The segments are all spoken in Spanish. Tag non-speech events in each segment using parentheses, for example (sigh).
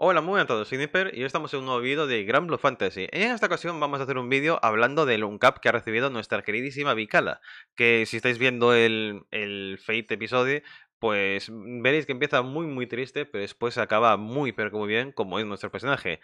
Hola, muy bien a todos, soy Nipper y hoy estamos en un nuevo vídeo de Grand Blue Fantasy. En esta ocasión vamos a hacer un vídeo hablando del uncap que ha recibido nuestra queridísima Vicala, que si estáis viendo el, el Fate episodio, pues mm, veréis que empieza muy muy triste, pero después acaba muy pero muy bien como es nuestro personaje.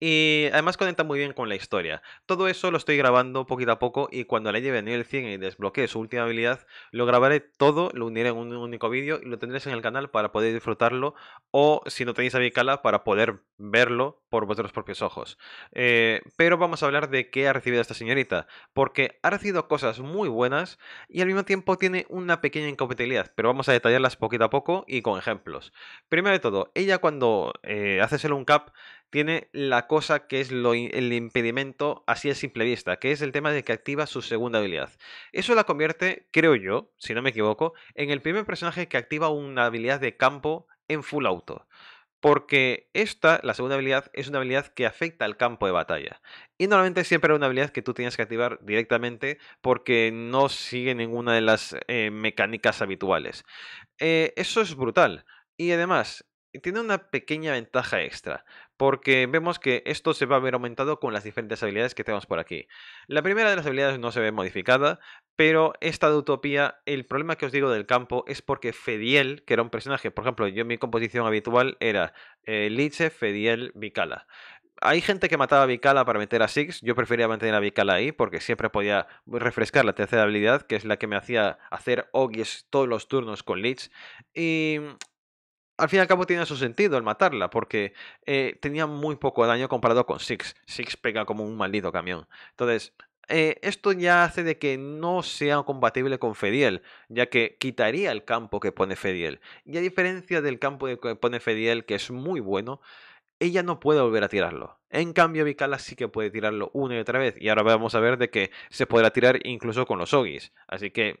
Y además conecta muy bien con la historia. Todo eso lo estoy grabando poquito a poco y cuando la lleve a nivel 100 y desbloquee su última habilidad, lo grabaré todo, lo uniré en un único vídeo y lo tendréis en el canal para poder disfrutarlo o si no tenéis a Bicala, para poder verlo por vuestros propios ojos. Eh, pero vamos a hablar de qué ha recibido esta señorita, porque ha recibido cosas muy buenas y al mismo tiempo tiene una pequeña incompatibilidad, pero vamos a detallarlas poquito a poco y con ejemplos. Primero de todo, ella cuando eh, hace haces un cap, tiene la cosa que es el impedimento así a simple vista, que es el tema de que activa su segunda habilidad. Eso la convierte, creo yo, si no me equivoco, en el primer personaje que activa una habilidad de campo en full auto porque esta, la segunda habilidad, es una habilidad que afecta al campo de batalla. Y normalmente siempre era una habilidad que tú tienes que activar directamente porque no sigue ninguna de las eh, mecánicas habituales. Eh, eso es brutal. Y además, tiene una pequeña ventaja extra, porque vemos que esto se va a ver aumentado con las diferentes habilidades que tenemos por aquí. La primera de las habilidades no se ve modificada, pero esta de Utopía, el problema que os digo del campo es porque Fediel, que era un personaje, por ejemplo, yo en mi composición habitual era eh, Lich, Fediel, Vicala hay gente que mataba a Vicala para meter a Six. Yo prefería mantener a Vicala ahí porque siempre podía refrescar la tercera habilidad, que es la que me hacía hacer Oggies todos los turnos con Lich. Y al fin y al cabo tiene su sentido el matarla, porque eh, tenía muy poco daño comparado con Six. Six pega como un maldito camión. Entonces, eh, esto ya hace de que no sea compatible con Fediel, ya que quitaría el campo que pone Fediel. Y a diferencia del campo que pone Fediel, que es muy bueno, ella no puede volver a tirarlo. En cambio, Vicala sí que puede tirarlo una y otra vez. Y ahora vamos a ver de que se podrá tirar incluso con los Ogis. Así que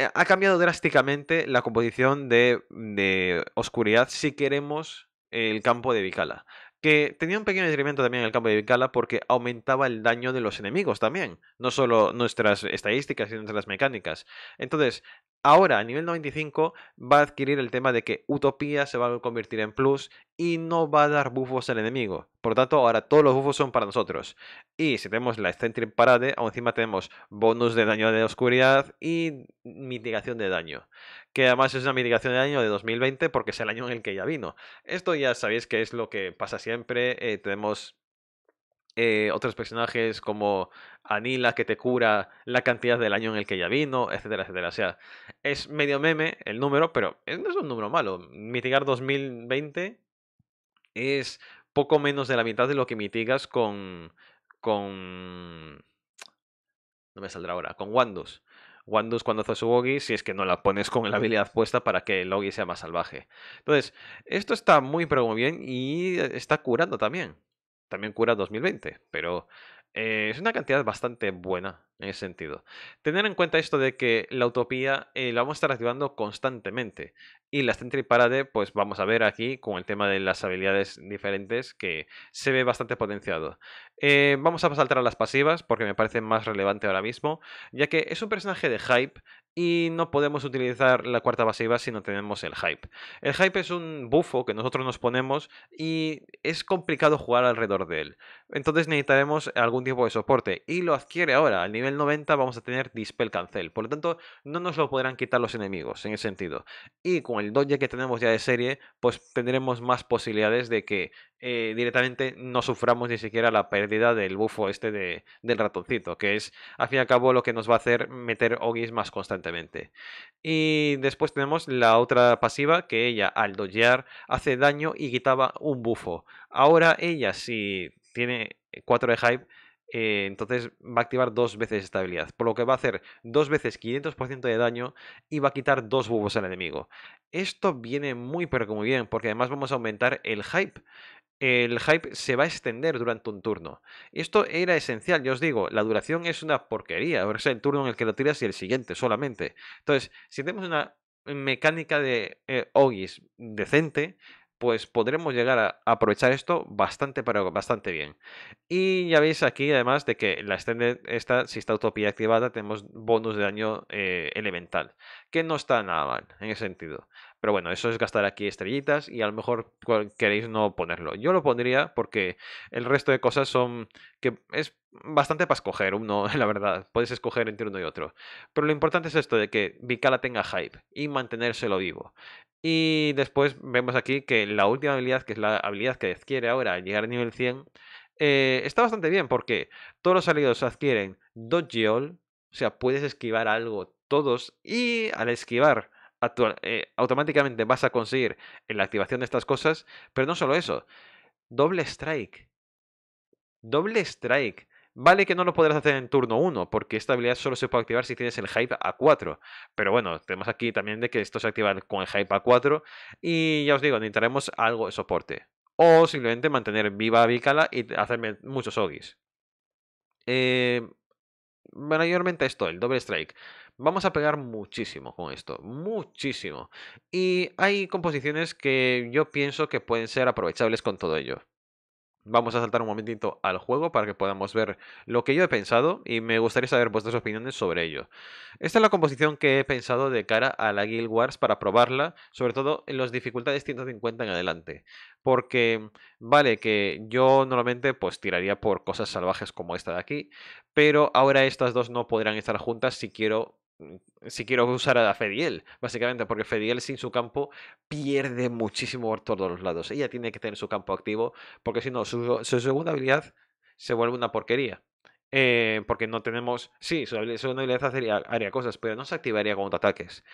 eh, ha cambiado drásticamente la composición de, oscuridad si queremos el campo de Vicala que tenía un pequeño incremento también en el campo de Vicala porque aumentaba el daño de los enemigos también, no solo nuestras estadísticas, sino nuestras mecánicas. Entonces, ahora a nivel 95 va a adquirir el tema de que Utopía se va a convertir en plus y no va a dar bufos al enemigo. Por lo tanto, ahora todos los bufos son para nosotros. Y si tenemos la Eccentric Parade, encima tenemos bonus de daño de oscuridad y mitigación de daño que además es una mitigación del año de 2020 porque es el año en el que ya vino. Esto ya sabéis que es lo que pasa siempre. Eh, tenemos eh, otros personajes como Anila que te cura la cantidad del año en el que ya vino, etcétera, etcétera. O sea, es medio meme el número, pero no es un número malo. Mitigar 2020 es poco menos de la mitad de lo que mitigas con... con... no me saldrá ahora, con Wandus. Wandus cuando su Wogi si es que no la pones con la habilidad puesta para que el Ogi sea más salvaje. Entonces, esto está muy pero muy bien y eh, está curando también. También cura 2020, pero eh, es una cantidad bastante buena en ese sentido. Tener en cuenta esto de que la utopía eh, la vamos a estar activando constantemente. Y la Sentry Parade, pues vamos a ver aquí con el tema de las habilidades diferentes que se ve bastante potenciado. Eh, vamos a saltar a las pasivas porque me parece más relevante ahora mismo, ya que es un personaje de hype y no podemos utilizar la cuarta pasiva si no tenemos el hype. El hype es un bufo que nosotros nos ponemos y es complicado jugar alrededor de él. Entonces necesitaremos algún tipo de soporte y lo adquiere ahora. Al nivel 90 vamos a tener Dispel Cancel, por lo tanto no nos lo podrán quitar los enemigos en ese sentido. Y con el Dodge que tenemos ya de serie, pues tendremos más posibilidades de que eh, directamente no suframos ni siquiera la pérdida del bufo este del ratoncito, que es al fin y al cabo lo que nos va a hacer meter ogis más constantemente. Y después tenemos la otra pasiva que ella al dojear hace daño y quitaba un bufo. Ahora ella si tiene 4 de hype eh, entonces va a activar dos veces estabilidad, por lo que va a hacer dos veces 500% de daño y va a quitar dos bufos al enemigo. Esto viene muy pero muy bien, porque además vamos a aumentar el hype el hype se va a extender durante un turno. Esto era esencial, yo os digo, la duración es una porquería, es el turno en el que lo tiras y el siguiente solamente. Entonces, si tenemos una mecánica de eh, Ogis decente, pues podremos llegar a aprovechar esto bastante, para bastante bien. Y ya veis aquí, además de que la extended, esta, si está utopía activada, tenemos bonus de daño eh, elemental, que no está nada mal en ese sentido. Pero bueno, eso es gastar aquí estrellitas y a lo mejor queréis no ponerlo. Yo lo pondría porque el resto de cosas son que es bastante para escoger uno, (laughs) la verdad. Puedes escoger entre uno y otro. Pero lo importante es esto de que Vicala tenga hype y mantenérselo vivo. Y después vemos aquí que la última habilidad, que es la habilidad que adquiere ahora al llegar al nivel 100, eh, está bastante bien porque todos los aliados adquieren all o sea, puedes esquivar algo todos y al esquivar eh, automáticamente vas a conseguir en la activación de estas cosas, pero no solo eso, doble strike. Doble strike. Vale que no lo podrás hacer en turno 1, porque esta habilidad solo se puede activar si tienes el hype a 4. Pero bueno, tenemos aquí también de que esto se activa con el hype a 4. Y ya os digo, necesitaremos algo de soporte. O simplemente mantener viva a Bicala y hacerme muchos ogis. Eh, mayormente esto, el doble strike. Vamos a pegar muchísimo con esto, muchísimo. Y hay composiciones que yo pienso que pueden ser aprovechables con todo ello. Vamos a saltar un momentito al juego para que podamos ver lo que yo he pensado y me gustaría saber vuestras opiniones sobre ello. Esta es la composición que he pensado de cara a la Guild Wars para probarla, sobre todo en las dificultades 150 en adelante. Porque, vale, que yo normalmente pues tiraría por cosas salvajes como esta de aquí, pero ahora estas dos no podrán estar juntas si quiero si quiero usar a Fediel, básicamente, porque Fediel sin su campo pierde muchísimo por todos los lados. Ella tiene que tener su campo activo, porque si no, su, segunda habilidad se vuelve una porquería. Eh, porque no tenemos. Sí, su, segunda habilidad haría, cosas, pero no se activaría contra ataques.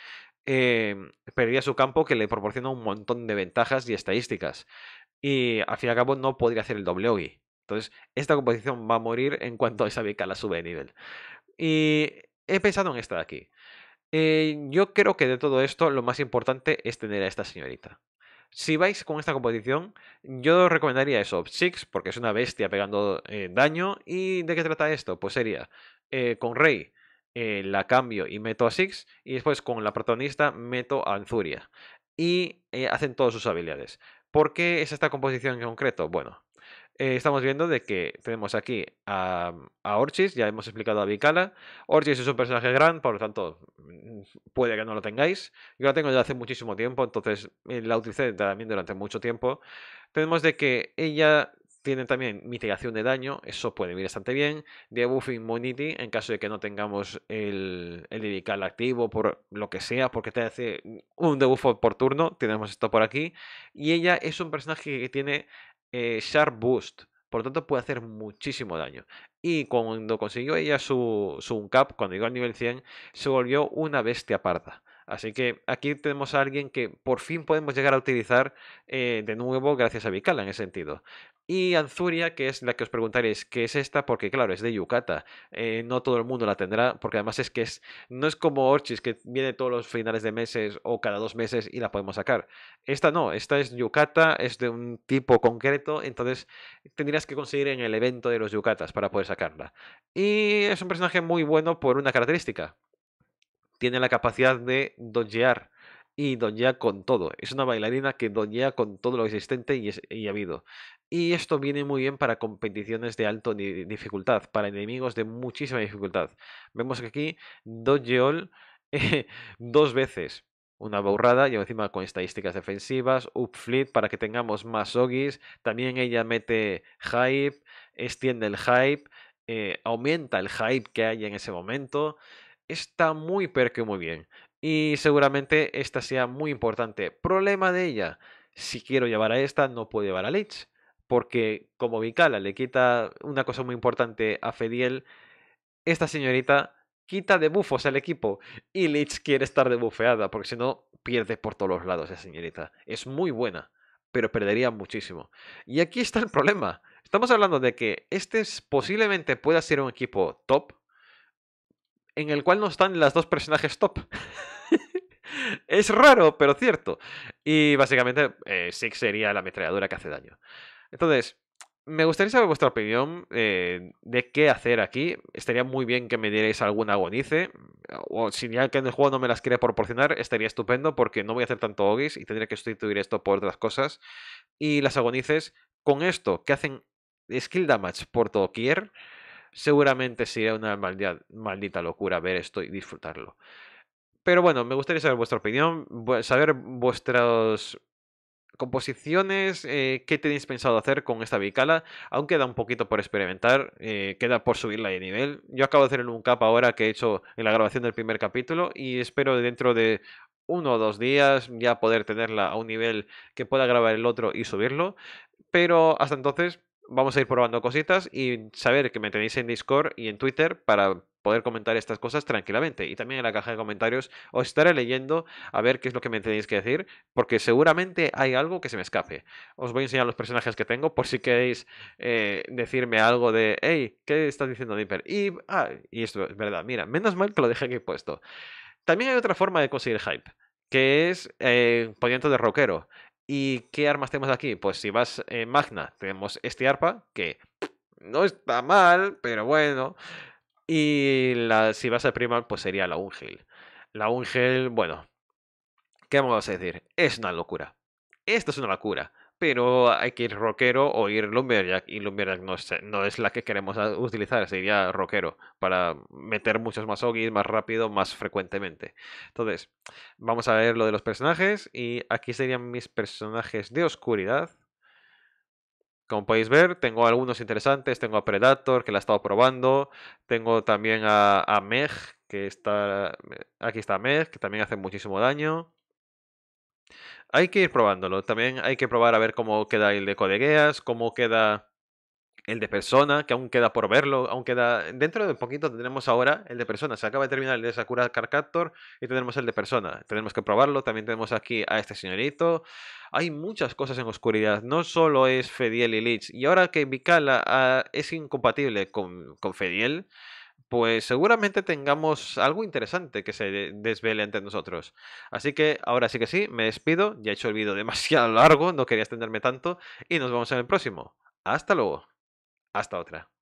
Eh, em, perdería su campo que le proporciona un montón de ventajas y estadísticas. Y al fin y al cabo no podría hacer el doble OI Entonces, esta composición va a morir en cuanto a esa beca la sube de nivel. Y he pensado en esta de aquí. Eh, yo creo que de todo esto lo más importante es tener a esta señorita. Si vais con esta composición, yo recomendaría eso, Six, porque es una bestia pegando eh, daño. ¿Y de qué trata esto? Pues sería eh, con Rey la cambio y meto a Six, y después con la protagonista meto a Anzuria. Y hacen todas sus habilidades. ¿Por qué es esta composición en concreto? Bueno, eh, estamos viendo de que tenemos aquí a, mm, Orchis, ya hemos explicado a Vicala. Orchis es un personaje gran, por lo tanto, mm, mm, puede que no lo tengáis. Yo la tengo ya hace muchísimo tiempo, entonces eh, la utilicé también durante mucho tiempo. Tenemos de que ella tiene también mitigación de daño, eso puede ir bastante bien. Debuffing Immunity, en caso de que no tengamos el, el activo por lo que sea, porque te hace un debuff por turno, tenemos esto por aquí. Y ella es un personaje que tiene eh, Sharp Boost. Por lo tanto, puede hacer muchísimo daño. Y cuando consiguió ella su, su uncap, cuando llegó al nivel 100, se volvió una bestia parda. Así que aquí tenemos a alguien que por fin podemos llegar a utilizar eh, de nuevo gracias a Vicala en ese sentido. Y Anzuria, que es la que os preguntaréis, ¿qué es esta? Porque claro, es de yukata. Eh, no todo el mundo la tendrá, porque además es que es, no es como Orchis, que viene todos los finales de meses o cada dos meses y la podemos sacar. Esta no, esta es yukata, es de un tipo concreto, entonces tendrías que conseguir en el evento de los Yucatas para poder sacarla. Y es un personaje muy bueno por una característica. Tiene la capacidad de dodgear y doñea con todo. Es una bailarina que doña con todo lo existente y, ha habido. Y esto viene muy bien para competiciones de alto dificultad, para enemigos de muchísima dificultad. Vemos que aquí Dojeol (laughs) dos veces. Una borrada y encima con estadísticas defensivas, upflip para que tengamos más ogis. También ella mete hype, extiende el hype, eh, aumenta el hype que hay en ese momento. Está muy pero que muy bien y seguramente esta sea muy importante. Problema de ella, si quiero llevar a esta no puedo llevar a Lich, porque como Vicala le quita una cosa muy importante a Fediel, esta señorita quita bufos al equipo y Lich quiere estar debufeada porque si no pierde por todos los lados esa señorita. Es muy buena, pero perdería muchísimo. Y aquí está el problema. Estamos hablando de que este posiblemente pueda ser un equipo top, en el cual no están las dos personajes top. (laughs) es raro, pero cierto. Y básicamente, eh, Six sería la ametralladora que hace daño. Entonces, me gustaría saber vuestra opinión eh, de qué hacer aquí. Estaría muy bien que me dierais algún agonice. O si ya que en el juego no me las quiere proporcionar, estaría estupendo porque no voy a hacer tanto ogis y tendría que sustituir esto por otras cosas. Y las agonices, con esto, que hacen skill damage por todo kier seguramente sería una maldita, locura ver esto y disfrutarlo. Pero bueno, me gustaría saber vuestra opinión, saber vuestras composiciones, eh, qué tenéis pensado hacer con esta bicala. Aún queda un poquito por experimentar, eh, queda por subirla de nivel. Yo acabo de hacer un cap ahora que he hecho en la grabación del primer capítulo y espero dentro de uno o dos días ya poder tenerla a un nivel que pueda grabar el otro y subirlo. Pero hasta entonces vamos a ir probando cositas y saber que me tenéis en Discord y en Twitter para poder comentar estas cosas tranquilamente. Y también en la caja de comentarios os estaré leyendo a ver qué es lo que me tenéis que decir, porque seguramente hay algo que se me escape. Os voy a enseñar los personajes que tengo por si queréis eh, decirme algo de, hey, ¿qué estás diciendo, Dipper? Y, ah, y esto es verdad, mira, menos mal que lo dejé aquí puesto. También hay otra forma de conseguir hype, que es eh, poniendo de rockero. ¿Y qué armas tenemos aquí? Pues si vas en Magna, tenemos este arpa, que no está mal, pero bueno. Y la, si vas a Primal, pues sería la Ungel. La Ungel, bueno, ¿qué vamos a decir? Es una locura. Esto es una locura pero hay que ir rockero o ir Lumberjack, y Lumberjack no es, no es la que queremos utilizar, sería rockero, para meter muchos más ogis más rápido, más frecuentemente. Entonces, vamos a ver lo de los personajes, y aquí serían mis personajes de oscuridad. Como podéis ver, tengo algunos interesantes, tengo a Predator, que la he estado probando, tengo también a, a Meg, que está... Aquí está Meg, que también hace muchísimo daño. Hay que ir probándolo. También hay que probar a ver cómo queda el de Codegueas, cómo queda el de Persona, que aún queda por verlo, aún queda... Dentro de un poquito tendremos ahora el de Persona. Se acaba de terminar el de Sakura Carcaptor y tenemos el de Persona. Tenemos que probarlo. También tenemos aquí a este señorito. Hay muchas cosas en oscuridad. No solo es Fediel y Lich. Y ahora que Mikala ah, es incompatible con, con Fediel pues seguramente tengamos algo interesante que se desvele ante nosotros. Así que ahora sí que sí, me despido, ya he hecho el vídeo (laughs) demasiado largo, no quería extenderme tanto, y nos vemos en el próximo. Hasta luego. Hasta otra.